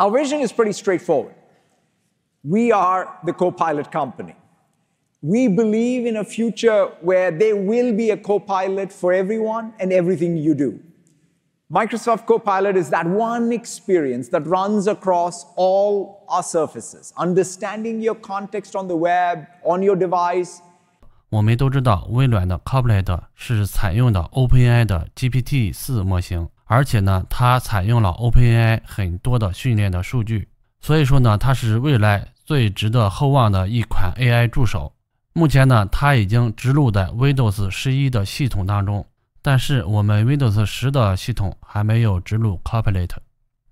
Our vision is pretty straightforward. We are the co pilot company. We believe in a future where there will be a co pilot for everyone and everything you do. Microsoft Copilot is that one experience that runs across all our surfaces, understanding your context on the web, on your device. 我们都知道，微软的 Copilot 是采用的 OpenAI 的 GPT 四模型。而且呢，它采用了 OpenAI 很多的训练的数据，所以说呢，它是未来最值得厚望的一款 AI 助手。目前呢，它已经植入在 Windows 十一的系统当中，但是我们 Windows 十的系统还没有植入 Copilot。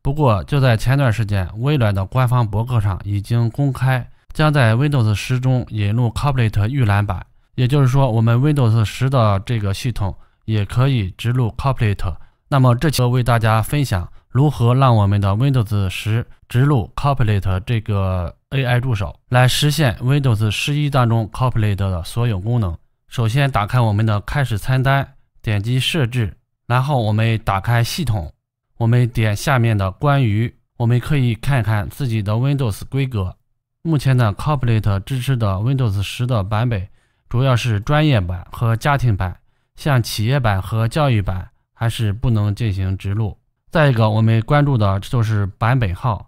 不过就在前段时间，微软的官方博客上已经公开，将在 Windows 十中引入 Copilot 预览版，也就是说，我们 Windows 十的这个系统也可以植入 Copilot。那么这期为大家分享如何让我们的 Windows 十植入 Copilot 这个 AI 助手，来实现 Windows 十一当中 Copilot 的所有功能。首先打开我们的开始菜单，点击设置，然后我们打开系统，我们点下面的关于，我们可以看看自己的 Windows 规格。目前的 Copilot 支持的 Windows 十的版本，主要是专业版和家庭版，像企业版和教育版。还是不能进行植入。再一个，我们关注的就是版本号，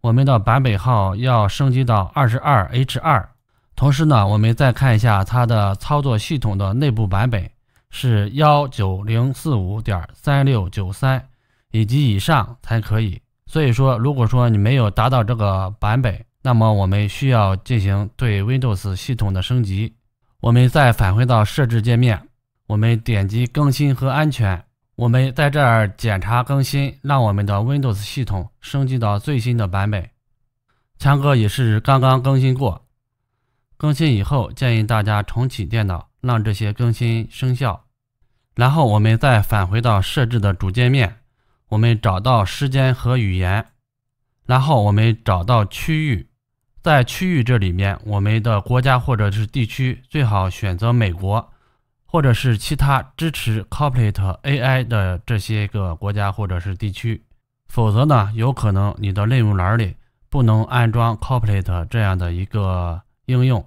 我们的版本号要升级到二十二 H 二。同时呢，我们再看一下它的操作系统的内部版本是幺九零四五点三六九三以及以上才可以。所以说，如果说你没有达到这个版本，那么我们需要进行对 Windows 系统的升级。我们再返回到设置界面，我们点击更新和安全。我们在这儿检查更新，让我们的 Windows 系统升级到最新的版本。强哥也是刚刚更新过，更新以后建议大家重启电脑，让这些更新生效。然后我们再返回到设置的主界面，我们找到时间和语言，然后我们找到区域，在区域这里面，我们的国家或者是地区最好选择美国。或者是其他支持 Copilot AI 的这些个国家或者是地区，否则呢，有可能你的任务栏里不能安装 Copilot 这样的一个应用。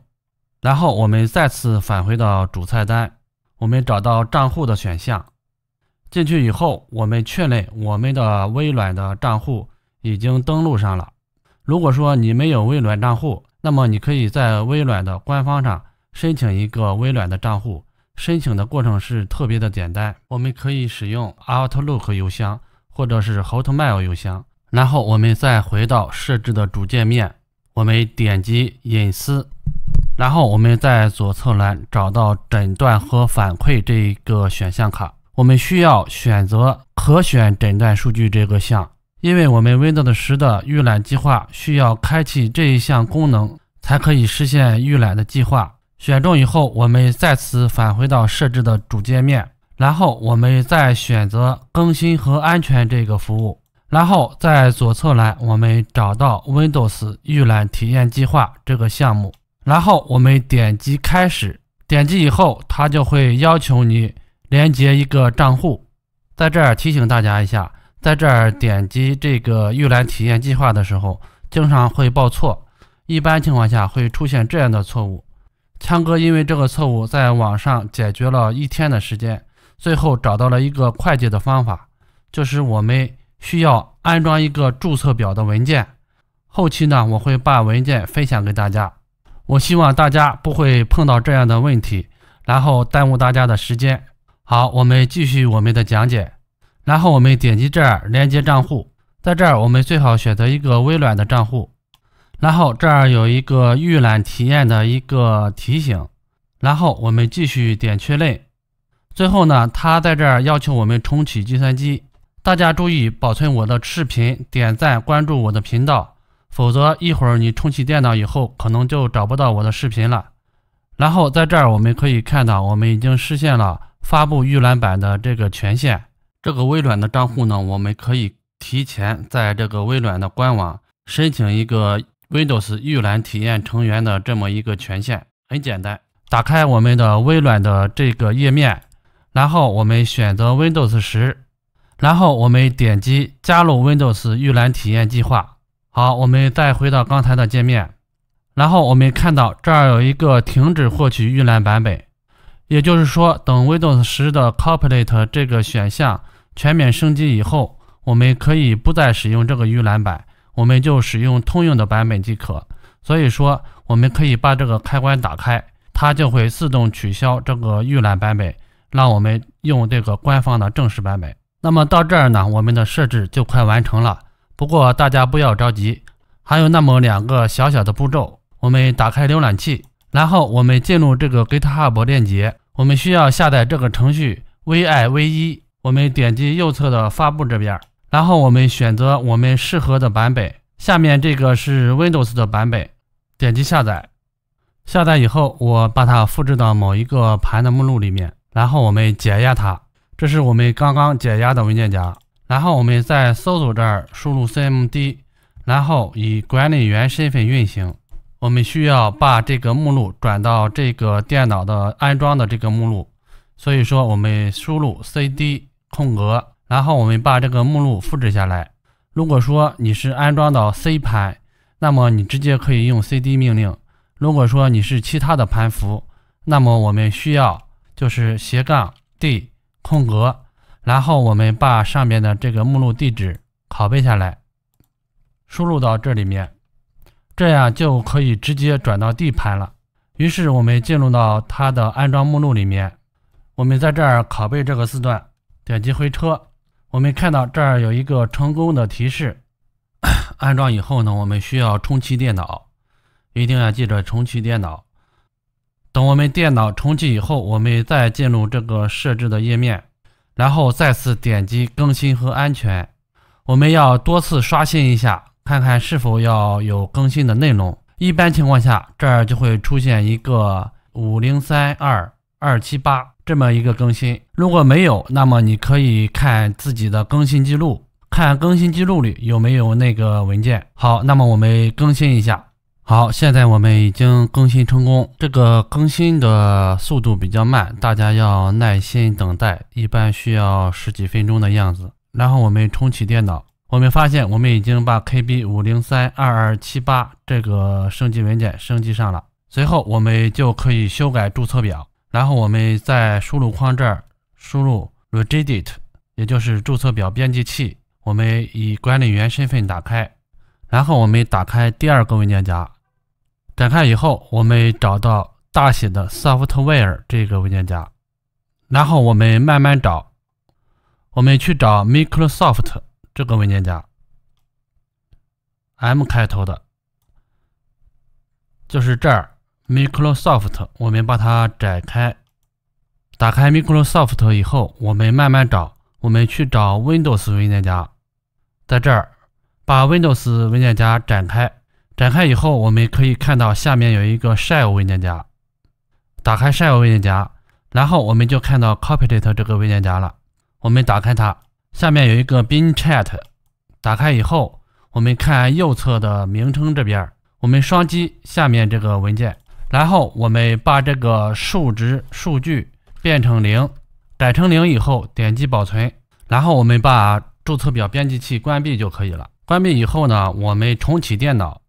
然后我们再次返回到主菜单，我们找到账户的选项，进去以后，我们确认我们的微软的账户已经登录上了。如果说你没有微软账户，那么你可以在微软的官方上申请一个微软的账户。申请的过程是特别的简单，我们可以使用 Outlook 邮箱或者是 Hotmail 邮箱，然后我们再回到设置的主界面，我们点击隐私，然后我们在左侧栏找到诊断和反馈这一个选项卡，我们需要选择可选诊断数据这个项，因为我们 Windows 10的预览计划需要开启这一项功能才可以实现预览的计划。选中以后，我们再次返回到设置的主界面，然后我们再选择更新和安全这个服务，然后在左侧栏我们找到 Windows 预览体验计划这个项目，然后我们点击开始，点击以后它就会要求你连接一个账户，在这儿提醒大家一下，在这儿点击这个预览体验计划的时候，经常会报错，一般情况下会出现这样的错误。强哥因为这个错误，在网上解决了一天的时间，最后找到了一个快捷的方法，就是我们需要安装一个注册表的文件。后期呢，我会把文件分享给大家，我希望大家不会碰到这样的问题，然后耽误大家的时间。好，我们继续我们的讲解，然后我们点击这儿连接账户，在这儿我们最好选择一个微软的账户。然后这儿有一个预览体验的一个提醒，然后我们继续点确认。最后呢，他在这儿要求我们重启计算机。大家注意保存我的视频，点赞关注我的频道，否则一会儿你重启电脑以后可能就找不到我的视频了。然后在这儿我们可以看到，我们已经实现了发布预览版的这个权限。这个微软的账户呢，我们可以提前在这个微软的官网申请一个。Windows 预览体验成员的这么一个权限很简单，打开我们的微软的这个页面，然后我们选择 Windows 十，然后我们点击加入 Windows 预览体验计划。好，我们再回到刚才的界面，然后我们看到这儿有一个停止获取预览版本，也就是说，等 Windows 十的 Complete 这个选项全面升级以后，我们可以不再使用这个预览版。我们就使用通用的版本即可，所以说我们可以把这个开关打开，它就会自动取消这个预览版本，让我们用这个官方的正式版本。那么到这儿呢，我们的设置就快完成了。不过大家不要着急，还有那么两个小小的步骤。我们打开浏览器，然后我们进入这个 GitHub 链接，我们需要下载这个程序 v i v 一。我们点击右侧的发布这边。然后我们选择我们适合的版本，下面这个是 Windows 的版本，点击下载。下载以后，我把它复制到某一个盘的目录里面，然后我们解压它。这是我们刚刚解压的文件夹，然后我们在搜索这儿输入 CMD，然后以管理员身份运行。我们需要把这个目录转到这个电脑的安装的这个目录，所以说我们输入 CD 空格。然后我们把这个目录复制下来。如果说你是安装到 C 盘，那么你直接可以用 cd 命令；如果说你是其他的盘符，那么我们需要就是斜杠 d 空格，然后我们把上面的这个目录地址拷贝下来，输入到这里面，这样就可以直接转到 D 盘了。于是我们进入到它的安装目录里面，我们在这儿拷贝这个字段，点击回车。我们看到这儿有一个成功的提示，安装以后呢，我们需要重启电脑，一定要记着重启电脑。等我们电脑重启以后，我们再进入这个设置的页面，然后再次点击更新和安全，我们要多次刷新一下，看看是否要有更新的内容。一般情况下，这儿就会出现一个五零三二二七八。这么一个更新，如果没有，那么你可以看自己的更新记录，看更新记录里有没有那个文件。好，那么我们更新一下。好，现在我们已经更新成功。这个更新的速度比较慢，大家要耐心等待，一般需要十几分钟的样子。然后我们重启电脑，我们发现我们已经把 KB 五零三二二七八这个升级文件升级上了。随后我们就可以修改注册表。然后我们在输入框这儿输入 Regedit，也就是注册表编辑器。我们以管理员身份打开，然后我们打开第二个文件夹，展开以后我们找到大写的 Software 这个文件夹，然后我们慢慢找，我们去找 Microsoft 这个文件夹，M 开头的，就是这儿。Microsoft，我们把它展开。打开 Microsoft 以后，我们慢慢找。我们去找 Windows 文件夹，在这儿把 Windows 文件夹展开。展开以后，我们可以看到下面有一个 Shell 文件夹。打开 Shell 文件夹，然后我们就看到 Copilot 这个文件夹了。我们打开它，下面有一个 BinChat。打开以后，我们看右侧的名称这边，我们双击下面这个文件。然后我们把这个数值数据变成零，改成零以后，点击保存。然后我们把注册表编辑器关闭就可以了。关闭以后呢，我们重启电脑。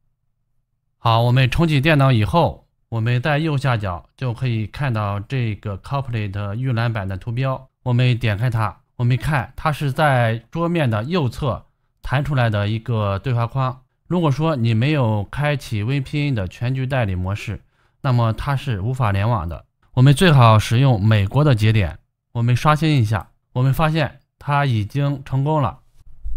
好，我们重启电脑以后，我们在右下角就可以看到这个 Complete 预览版的图标。我们点开它，我们看它是在桌面的右侧弹出来的一个对话框。如果说你没有开启 VPN 的全局代理模式，那么它是无法联网的。我们最好使用美国的节点。我们刷新一下，我们发现它已经成功了。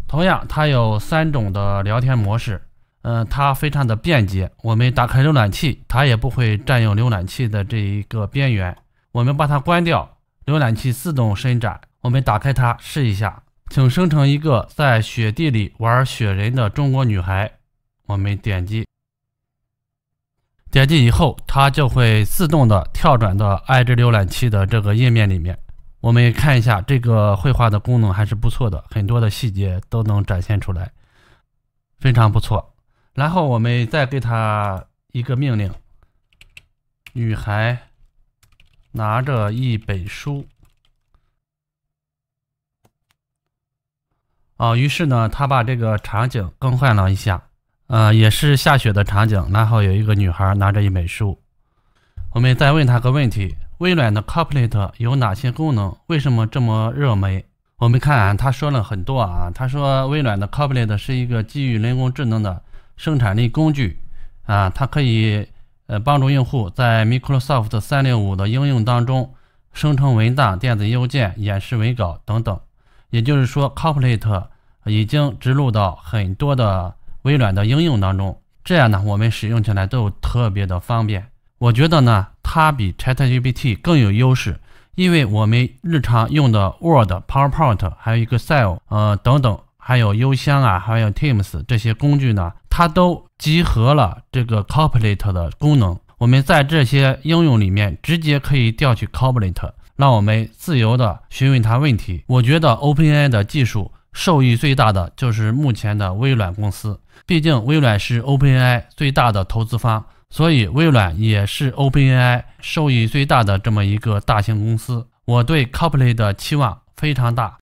同样，它有三种的聊天模式，嗯，它非常的便捷。我们打开浏览器，它也不会占用浏览器的这一个边缘。我们把它关掉，浏览器自动伸展。我们打开它试一下，请生成一个在雪地里玩雪人的中国女孩。我们点击。点击以后，它就会自动的跳转到爱知浏览器的这个页面里面。我们看一下这个绘画的功能还是不错的，很多的细节都能展现出来，非常不错。然后我们再给它一个命令：女孩拿着一本书。哦，于是呢，他把这个场景更换了一下。呃，也是下雪的场景，然后有一个女孩拿着一本书。我们再问她个问题：微软的 c o p l a t 有哪些功能？为什么这么热门？我们看，啊，他说了很多啊。他说，微软的 c o p l a t 是一个基于人工智能的生产力工具啊，它可以呃帮助用户在 Microsoft 365的应用当中生成文档、电子邮件、演示文稿等等。也就是说 c o p l a t 已经植入到很多的。微软的应用当中，这样呢，我们使用起来都特别的方便。我觉得呢，它比 ChatGPT 更有优势，因为我们日常用的 Word、PowerPoint，还有一个 Excel，呃，等等，还有邮箱啊，还有 Teams 这些工具呢，它都集合了这个 Copilot 的功能。我们在这些应用里面直接可以调取 Copilot，让我们自由的询问它问题。我觉得 OpenAI 的技术。受益最大的就是目前的微软公司，毕竟微软是 OpenAI 最大的投资方，所以微软也是 OpenAI 受益最大的这么一个大型公司。我对 c o p l e 的期望非常大。